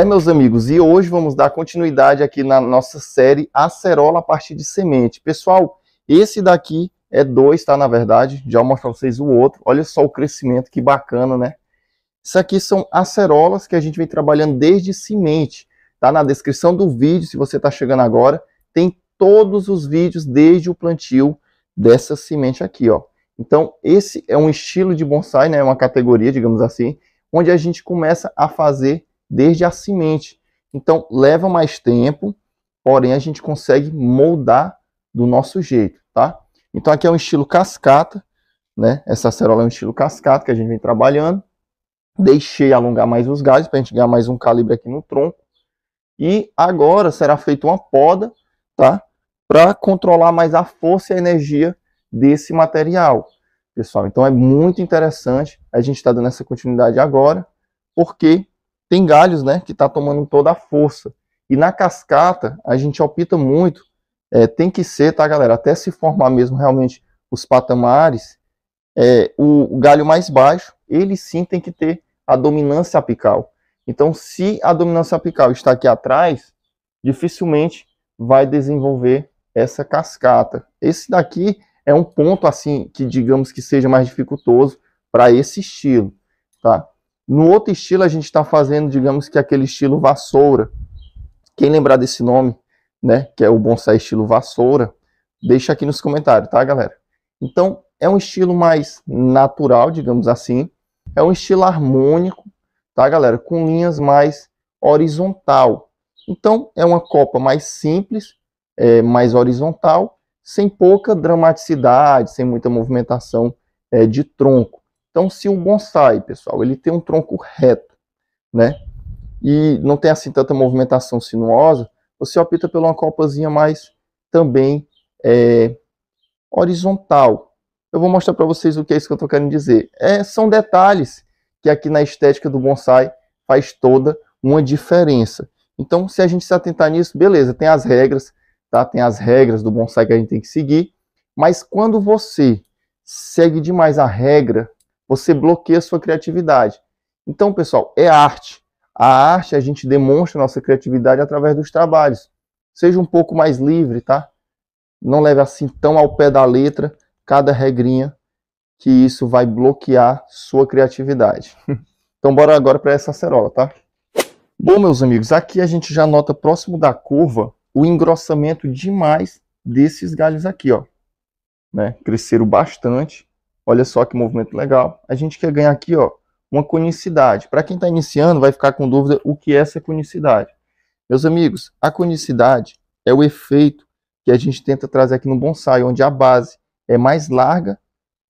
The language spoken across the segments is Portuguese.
É, meus amigos, e hoje vamos dar continuidade aqui na nossa série Acerola a partir de semente. Pessoal, esse daqui é dois, tá? Na verdade, já vou mostrar vocês o outro. Olha só o crescimento, que bacana, né? Isso aqui são acerolas que a gente vem trabalhando desde semente. Tá na descrição do vídeo, se você está chegando agora, tem todos os vídeos desde o plantio dessa semente aqui, ó. Então, esse é um estilo de bonsai, né? Uma categoria, digamos assim, onde a gente começa a fazer desde a semente. Então, leva mais tempo, porém a gente consegue moldar do nosso jeito, tá? Então, aqui é um estilo cascata, né? Essa acerola é um estilo cascata que a gente vem trabalhando. Deixei alongar mais os galhos para a gente ganhar mais um calibre aqui no tronco. E agora será feita uma poda, tá? Para controlar mais a força e a energia desse material, pessoal. Então é muito interessante. A gente está dando essa continuidade agora, porque tem galhos, né, que está tomando toda a força. E na cascata, a gente opta muito, é, tem que ser, tá, galera, até se formar mesmo realmente os patamares, é, o, o galho mais baixo, ele sim tem que ter a dominância apical. Então, se a dominância apical está aqui atrás, dificilmente vai desenvolver essa cascata. Esse daqui é um ponto assim que digamos que seja mais dificultoso para esse estilo, tá? No outro estilo, a gente está fazendo, digamos que aquele estilo vassoura. Quem lembrar desse nome, né, que é o bonsai estilo vassoura, deixa aqui nos comentários, tá, galera? Então, é um estilo mais natural, digamos assim. É um estilo harmônico, tá, galera? Com linhas mais horizontal. Então, é uma copa mais simples, é, mais horizontal, sem pouca dramaticidade, sem muita movimentação é, de tronco. Então, se um bonsai, pessoal, ele tem um tronco reto, né? E não tem assim tanta movimentação sinuosa, você opta por uma copazinha mais também é, horizontal. Eu vou mostrar para vocês o que é isso que eu estou querendo dizer. É, são detalhes que aqui na estética do bonsai faz toda uma diferença. Então, se a gente se atentar nisso, beleza, tem as regras, tá? Tem as regras do bonsai que a gente tem que seguir, mas quando você segue demais a regra você bloqueia a sua criatividade. Então, pessoal, é arte. A arte a gente demonstra a nossa criatividade através dos trabalhos. Seja um pouco mais livre, tá? Não leve assim tão ao pé da letra cada regrinha, que isso vai bloquear sua criatividade. Então, bora agora para essa acerola, tá? Bom, meus amigos, aqui a gente já nota próximo da curva o engrossamento demais desses galhos aqui, ó. Né? Cresceram bastante Olha só que movimento legal. A gente quer ganhar aqui, ó, uma conicidade. Para quem está iniciando, vai ficar com dúvida o que é essa conicidade. Meus amigos, a conicidade é o efeito que a gente tenta trazer aqui no bonsai, onde a base é mais larga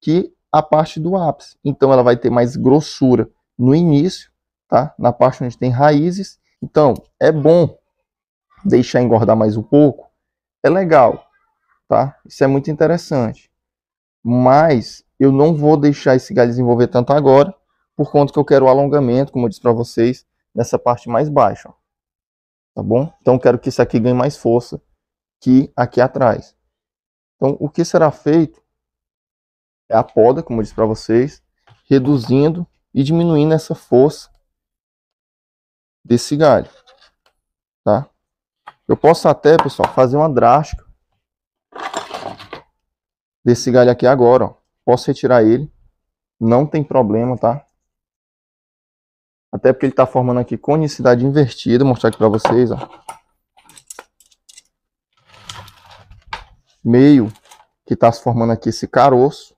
que a parte do ápice. Então ela vai ter mais grossura no início, tá? Na parte onde tem raízes. Então, é bom deixar engordar mais um pouco. É legal, tá? Isso é muito interessante mas eu não vou deixar esse galho desenvolver tanto agora, por conta que eu quero o alongamento, como eu disse para vocês, nessa parte mais baixa. Tá bom? Então quero que isso aqui ganhe mais força que aqui atrás. Então o que será feito é a poda, como eu disse para vocês, reduzindo e diminuindo essa força desse galho, tá? Eu posso até, pessoal, fazer uma drástica desse galho aqui agora, ó. Posso retirar ele, não tem problema, tá? Até porque ele está formando aqui conicidade invertida, vou mostrar aqui para vocês, ó. Meio que está se formando aqui esse caroço.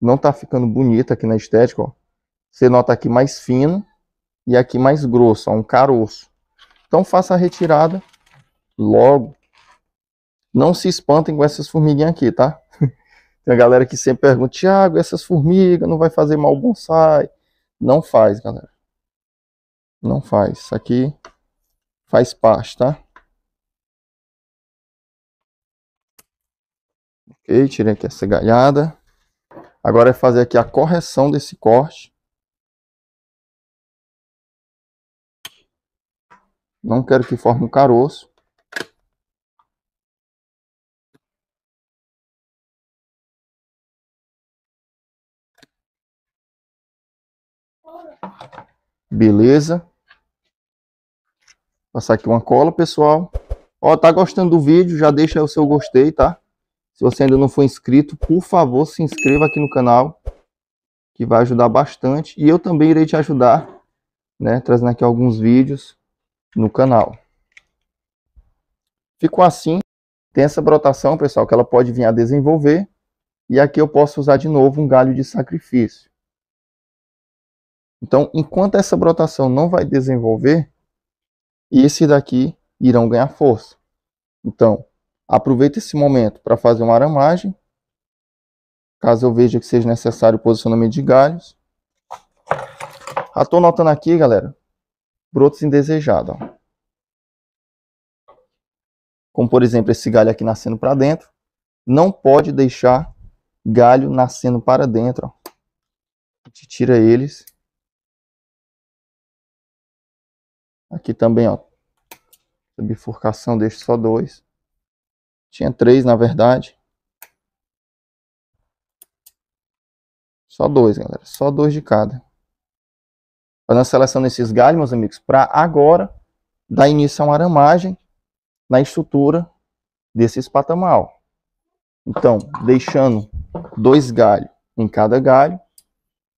Não está ficando bonito aqui na estética, ó. Você nota aqui mais fino e aqui mais grosso, ó, um caroço. Então faça a retirada logo. Não se espantem com essas formiguinhas aqui, tá? Tem a galera que sempre pergunta, Tiago, essas formigas não vai fazer mal bonsai? Não faz, galera. Não faz. Isso aqui faz parte, tá? Ok, tirei aqui essa galhada. Agora é fazer aqui a correção desse corte. Não quero que forme um caroço. Beleza. Passar aqui uma cola, pessoal. Ó, tá gostando do vídeo? Já deixa o seu gostei, tá? Se você ainda não for inscrito, por favor, se inscreva aqui no canal, que vai ajudar bastante. E eu também irei te ajudar, né, trazendo aqui alguns vídeos no canal. Ficou assim. Tem essa brotação, pessoal, que ela pode vir a desenvolver. E aqui eu posso usar de novo um galho de sacrifício. Então, enquanto essa brotação não vai desenvolver, esses daqui irão ganhar força. Então, aproveita esse momento para fazer uma aramagem, caso eu veja que seja necessário o posicionamento de galhos. Ah, notando aqui, galera, brotos indesejados. Ó. Como, por exemplo, esse galho aqui nascendo para dentro. Não pode deixar galho nascendo para dentro. Ó. A gente tira eles Aqui também, ó. A bifurcação deixa só dois. Tinha três, na verdade. Só dois, galera. Só dois de cada. Fazendo a seleção desses galhos, meus amigos, para agora dar início a uma aramagem na estrutura desse patamar. Então, deixando dois galhos em cada galho,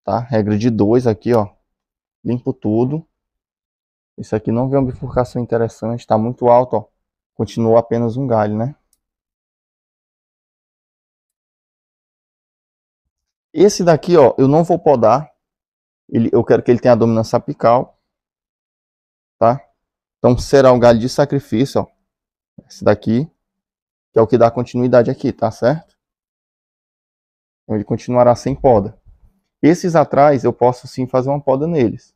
tá? Regra de dois aqui, ó. Limpo tudo. Isso aqui não vem uma bifurcação interessante, está muito alto, ó. Continua apenas um galho, né? Esse daqui, ó, eu não vou podar. Ele, eu quero que ele tenha a dominância apical, tá? Então será um galho de sacrifício, ó. Esse daqui, que é o que dá continuidade aqui, tá certo? Então, ele continuará sem poda. Esses atrás eu posso sim fazer uma poda neles.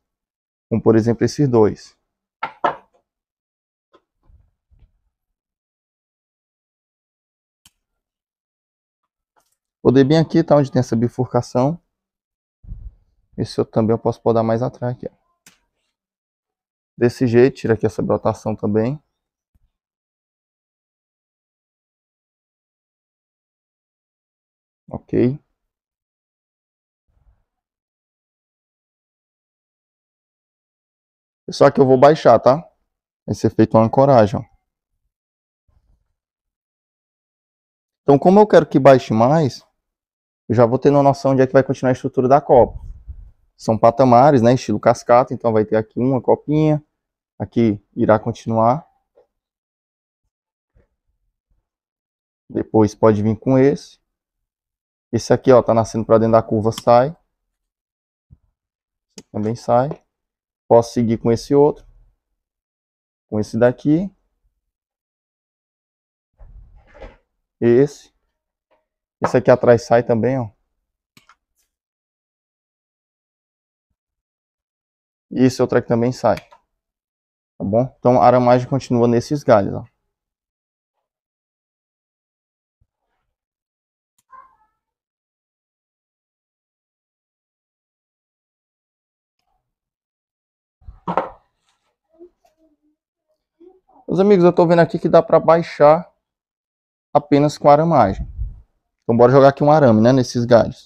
Como por exemplo esses dois. Poder bem aqui, tá? Onde tem essa bifurcação. Esse eu também eu posso podar mais atrás aqui. Ó. Desse jeito, tira aqui essa brotação também. Ok. Só que eu vou baixar, tá? Vai ser feito uma ancoragem, Então, como eu quero que baixe mais, eu já vou tendo uma noção de onde é que vai continuar a estrutura da copa. São patamares, né? Estilo cascata, então vai ter aqui uma copinha, aqui irá continuar. Depois pode vir com esse. Esse aqui, ó, tá nascendo para dentro da curva, sai. Esse também sai. Posso seguir com esse outro, com esse daqui, esse. Esse aqui atrás sai também, ó. E esse outro aqui também sai. Tá bom? Então a aramagem continua nesses galhos, ó. Meus amigos, eu estou vendo aqui que dá para baixar apenas com aramagem. Então bora jogar aqui um arame, né, nesses galhos.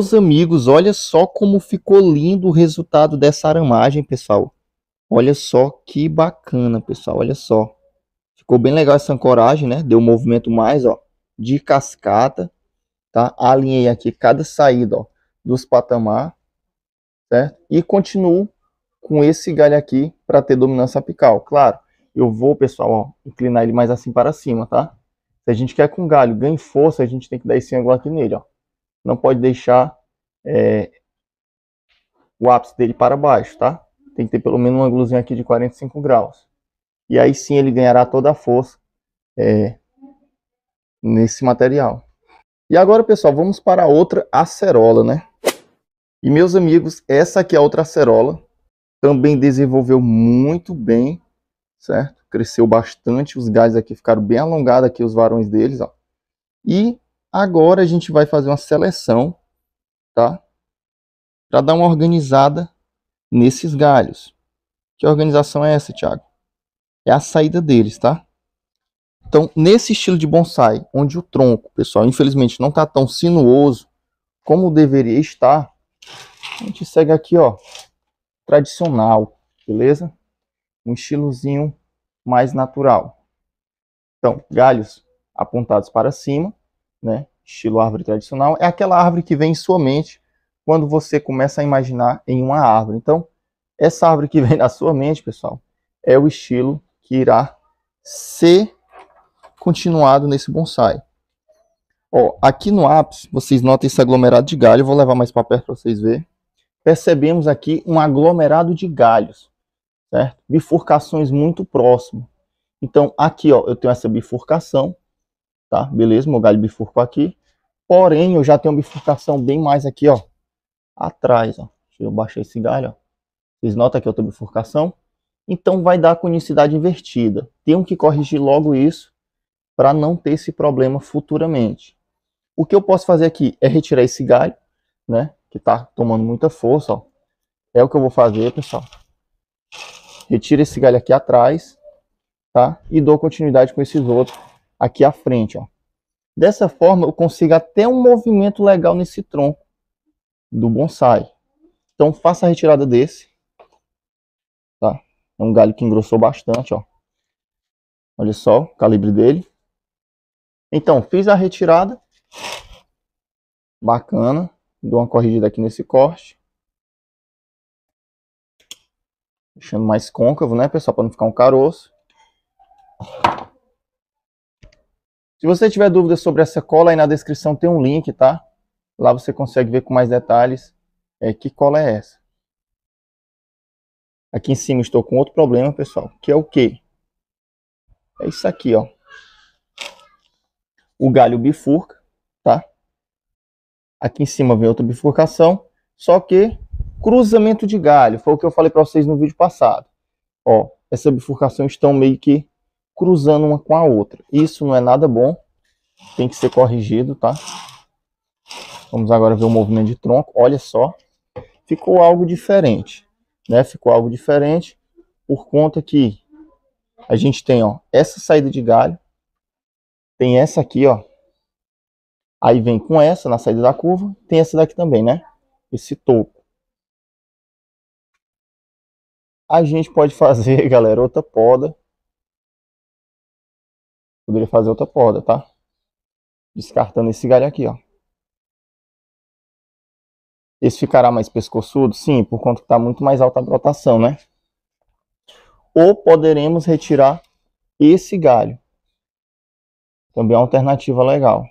Meus amigos, olha só como ficou lindo o resultado dessa aramagem, pessoal. Olha só que bacana, pessoal. Olha só. Ficou bem legal essa ancoragem, né? Deu um movimento mais, ó, de cascata, tá? Alinhei aqui cada saída, ó, dos patamar, certo? E continuo com esse galho aqui para ter dominância apical. Claro, eu vou, pessoal, ó, inclinar ele mais assim para cima, tá? Se a gente quer com galho ganhe força, a gente tem que dar esse ângulo aqui nele, ó não pode deixar é, o ápice dele para baixo, tá? Tem que ter pelo menos um ângulozinho aqui de 45 graus. E aí sim ele ganhará toda a força é, nesse material. E agora, pessoal, vamos para outra acerola, né? E meus amigos, essa aqui é outra acerola. Também desenvolveu muito bem, certo? Cresceu bastante, os galhos aqui ficaram bem alongados aqui, os varões deles, ó. E Agora a gente vai fazer uma seleção, tá? Para dar uma organizada nesses galhos. Que organização é essa, Thiago? É a saída deles, tá? Então, nesse estilo de bonsai, onde o tronco, pessoal, infelizmente não está tão sinuoso como deveria estar, a gente segue aqui, ó, tradicional, beleza? Um estilozinho mais natural. Então, galhos apontados para cima, né, estilo árvore tradicional, é aquela árvore que vem em sua mente quando você começa a imaginar em uma árvore. Então, essa árvore que vem na sua mente, pessoal, é o estilo que irá ser continuado nesse bonsai. Ó, aqui no ápice, vocês notam esse aglomerado de galho. vou levar mais para perto para vocês verem. Percebemos aqui um aglomerado de galhos, certo? Bifurcações muito próximas. Então, aqui ó, eu tenho essa bifurcação tá? Beleza, meu galho bifurcou aqui. Porém, eu já tenho uma bifurcação bem mais aqui, ó, atrás, ó. eu baixar esse galho, ó. Vocês notam aqui outra bifurcação? Então vai dar unicidade invertida. Tenho que corrigir logo isso para não ter esse problema futuramente. O que eu posso fazer aqui é retirar esse galho, né, que tá tomando muita força, ó. É o que eu vou fazer, pessoal. Retiro esse galho aqui atrás, tá? E dou continuidade com esses outros aqui à frente. Ó. Dessa forma, eu consigo até um movimento legal nesse tronco do bonsai. Então, faça a retirada desse. Tá? É um galho que engrossou bastante, ó. Olha só o calibre dele. Então, fiz a retirada. Bacana. Dou uma corrigida aqui nesse corte. Deixando mais côncavo, né, pessoal? Para não ficar um caroço. Se você tiver dúvidas sobre essa cola, aí na descrição tem um link, tá? Lá você consegue ver com mais detalhes é, que cola é essa. Aqui em cima estou com outro problema, pessoal, que é o quê? É isso aqui, ó. O galho bifurca, tá? Aqui em cima vem outra bifurcação, só que cruzamento de galho, foi o que eu falei para vocês no vídeo passado. Ó, essa bifurcação estão meio que cruzando uma com a outra. Isso não é nada bom, tem que ser corrigido, tá? Vamos agora ver o movimento de tronco. Olha só, ficou algo diferente, né? Ficou algo diferente por conta que a gente tem, ó, essa saída de galho, tem essa aqui, ó. Aí vem com essa na saída da curva, tem essa daqui também, né? Esse topo. A gente pode fazer, galera, outra poda Poderia fazer outra poda, tá? Descartando esse galho aqui, ó. Esse ficará mais pescoçudo? Sim, por conta que tá muito mais alta a brotação, né? Ou poderemos retirar esse galho. Também é uma alternativa legal.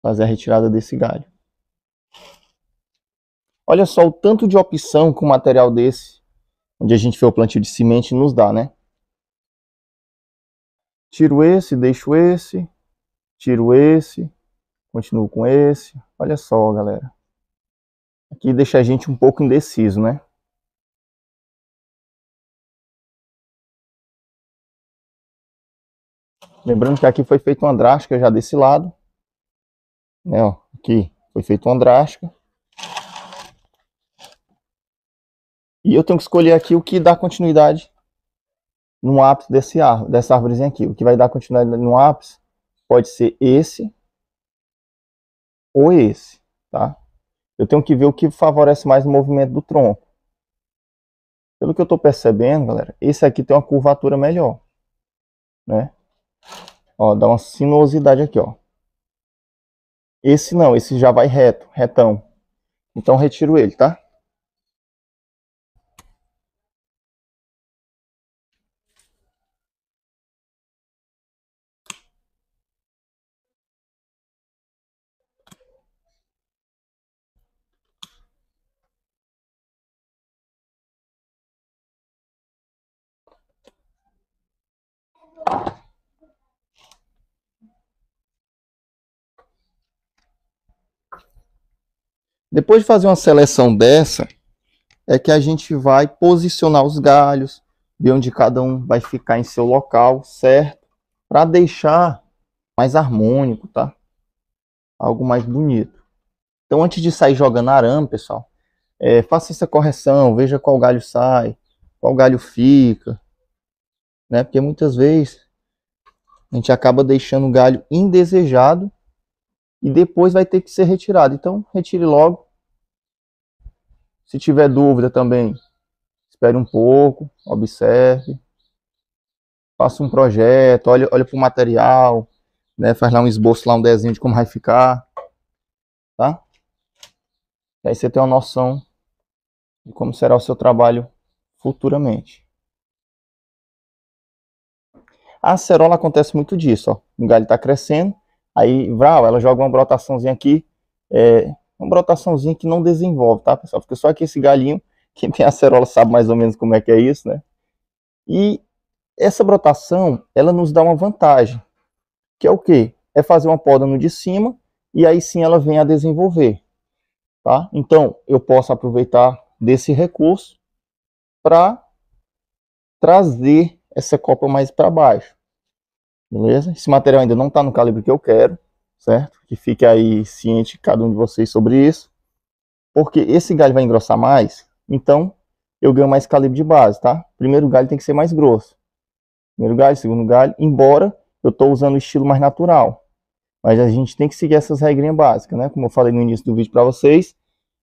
Fazer a retirada desse galho. Olha só o tanto de opção que um material desse onde a gente vê o plantio de semente nos dá, né? Tiro esse, deixo esse, tiro esse, continuo com esse. Olha só, galera. Aqui deixa a gente um pouco indeciso, né? Lembrando que aqui foi feito uma drástica já desse lado. Né, ó, aqui foi feito uma drástica. E eu tenho que escolher aqui o que dá continuidade no ápice desse ar, dessa árvorezinha aqui. O que vai dar continuidade no ápice pode ser esse ou esse, tá? Eu tenho que ver o que favorece mais o movimento do tronco. Pelo que eu estou percebendo, galera, esse aqui tem uma curvatura melhor, né? Ó, dá uma sinuosidade aqui, ó. Esse não, esse já vai reto, retão. Então retiro ele, tá? Depois de fazer uma seleção dessa, é que a gente vai posicionar os galhos, ver onde cada um vai ficar em seu local, certo? Para deixar mais harmônico, tá? Algo mais bonito. Então, antes de sair jogando arame, pessoal, é, faça essa correção, veja qual galho sai, qual galho fica, né? Porque muitas vezes a gente acaba deixando o galho indesejado e depois vai ter que ser retirado. Então, retire logo. Se tiver dúvida também, espere um pouco, observe, faça um projeto, olha, olha para o material, né? Faz lá um esboço, lá um desenho de como vai ficar, tá? E aí você tem uma noção de como será o seu trabalho futuramente. A acerola acontece muito disso, ó. O galho está crescendo, aí vral, ela joga uma brotaçãozinha aqui, é, uma brotaçãozinha que não desenvolve, tá, pessoal? Fica só aqui esse galinho, quem tem acerola sabe mais ou menos como é que é isso, né? E essa brotação, ela nos dá uma vantagem, que é o quê? É fazer uma poda no de cima, e aí sim ela vem a desenvolver, tá? Então, eu posso aproveitar desse recurso para trazer essa copa mais para baixo. Beleza? Esse material ainda não está no calibre que eu quero, certo? Que fique aí ciente cada um de vocês sobre isso. Porque esse galho vai engrossar mais, então eu ganho mais calibre de base, tá? Primeiro galho tem que ser mais grosso. Primeiro galho, segundo galho, embora eu estou usando o estilo mais natural. Mas a gente tem que seguir essas regrinhas básicas, né? Como eu falei no início do vídeo para vocês,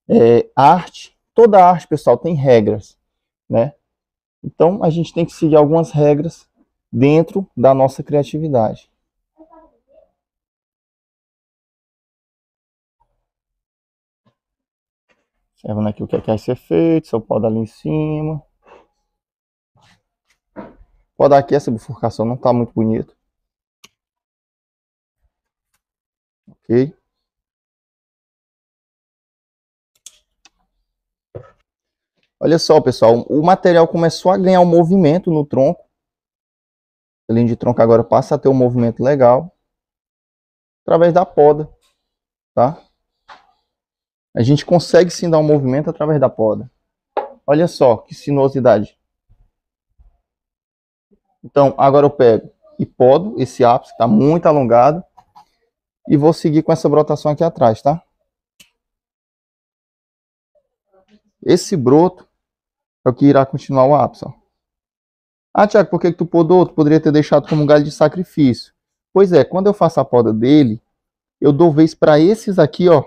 é, arte, toda arte, pessoal, tem regras, né? Então a gente tem que seguir algumas regras dentro da nossa criatividade. Observando aqui o que é que vai ser feito, se eu pode ali em cima. Pode aqui essa bifurcação não está muito bonito. Ok? Olha só, pessoal, o material começou a ganhar um movimento no tronco. A linha de tronco agora passa a ter um movimento legal através da poda, tá? A gente consegue sim dar um movimento através da poda. Olha só que sinuosidade. Então, agora eu pego e podo esse ápice, está muito alongado. E vou seguir com essa brotação aqui atrás, tá? Esse broto, é o que irá continuar o ápice. Ó. Ah, Tiago, por que, que tu podou? Tu poderia ter deixado como um galho de sacrifício. Pois é, quando eu faço a poda dele, eu dou vez para esses aqui, ó,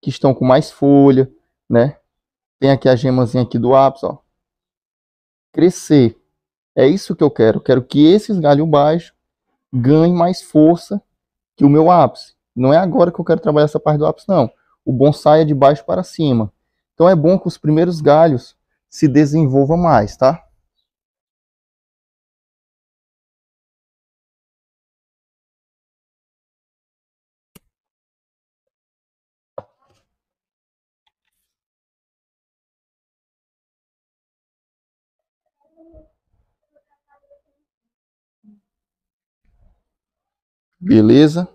que estão com mais folha, né? Tem aqui a gemazinha aqui do ápice, ó. Crescer. É isso que eu quero. Eu quero que esses galhos baixos ganhem mais força que o meu ápice. Não é agora que eu quero trabalhar essa parte do ápice, não. O bonsai é de baixo para cima. Então é bom que os primeiros galhos se desenvolva mais, tá? Beleza?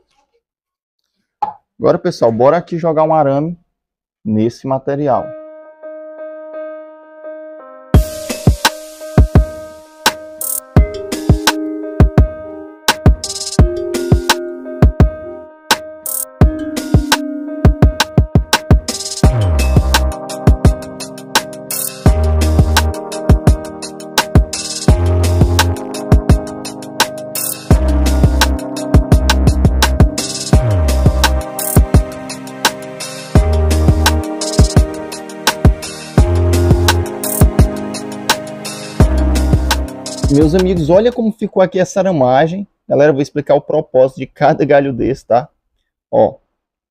Agora, pessoal, bora aqui jogar um arame nesse material. Meus amigos, olha como ficou aqui essa ramagem Galera, vou explicar o propósito de cada galho desse, tá? Ó,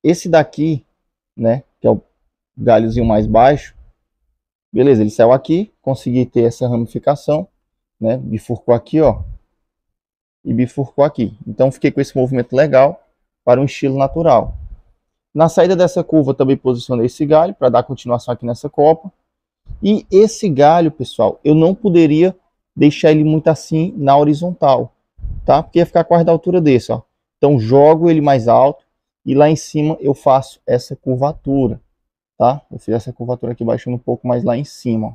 esse daqui, né, que é o galhozinho mais baixo. Beleza, ele saiu aqui, consegui ter essa ramificação, né, bifurcou aqui, ó. E bifurcou aqui. Então fiquei com esse movimento legal para um estilo natural. Na saída dessa curva também posicionei esse galho para dar continuação aqui nessa copa. E esse galho, pessoal, eu não poderia deixar ele muito assim na horizontal, tá? Porque ia ficar quase da altura desse, ó. Então jogo ele mais alto e lá em cima eu faço essa curvatura, tá? Eu fiz essa curvatura aqui baixando um pouco mais lá em cima, ó.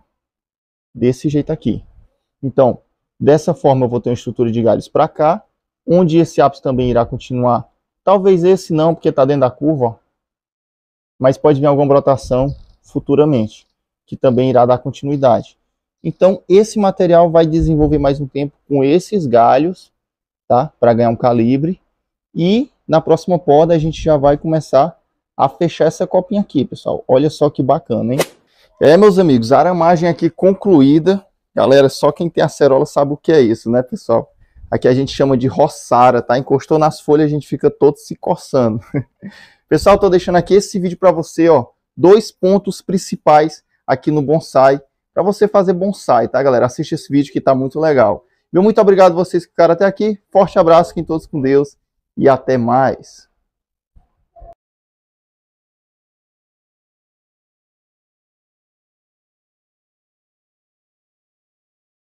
Desse jeito aqui. Então, dessa forma eu vou ter uma estrutura de galhos para cá, onde esse ápice também irá continuar. Talvez esse não, porque está dentro da curva, ó. Mas pode vir alguma brotação futuramente, que também irá dar continuidade. Então, esse material vai desenvolver mais um tempo com esses galhos, tá? Para ganhar um calibre. E na próxima poda a gente já vai começar a fechar essa copinha aqui, pessoal. Olha só que bacana, hein? É, meus amigos, a aramagem aqui concluída. Galera, só quem tem acerola sabe o que é isso, né, pessoal? Aqui a gente chama de roçara, tá? Encostou nas folhas, a gente fica todo se coçando. pessoal, tô deixando aqui esse vídeo para você, ó. Dois pontos principais aqui no bonsai para você fazer bonsai, tá, galera? Assiste esse vídeo que está muito legal. Meu muito obrigado a vocês que ficaram até aqui. Forte abraço, fiquem todos com Deus e até mais.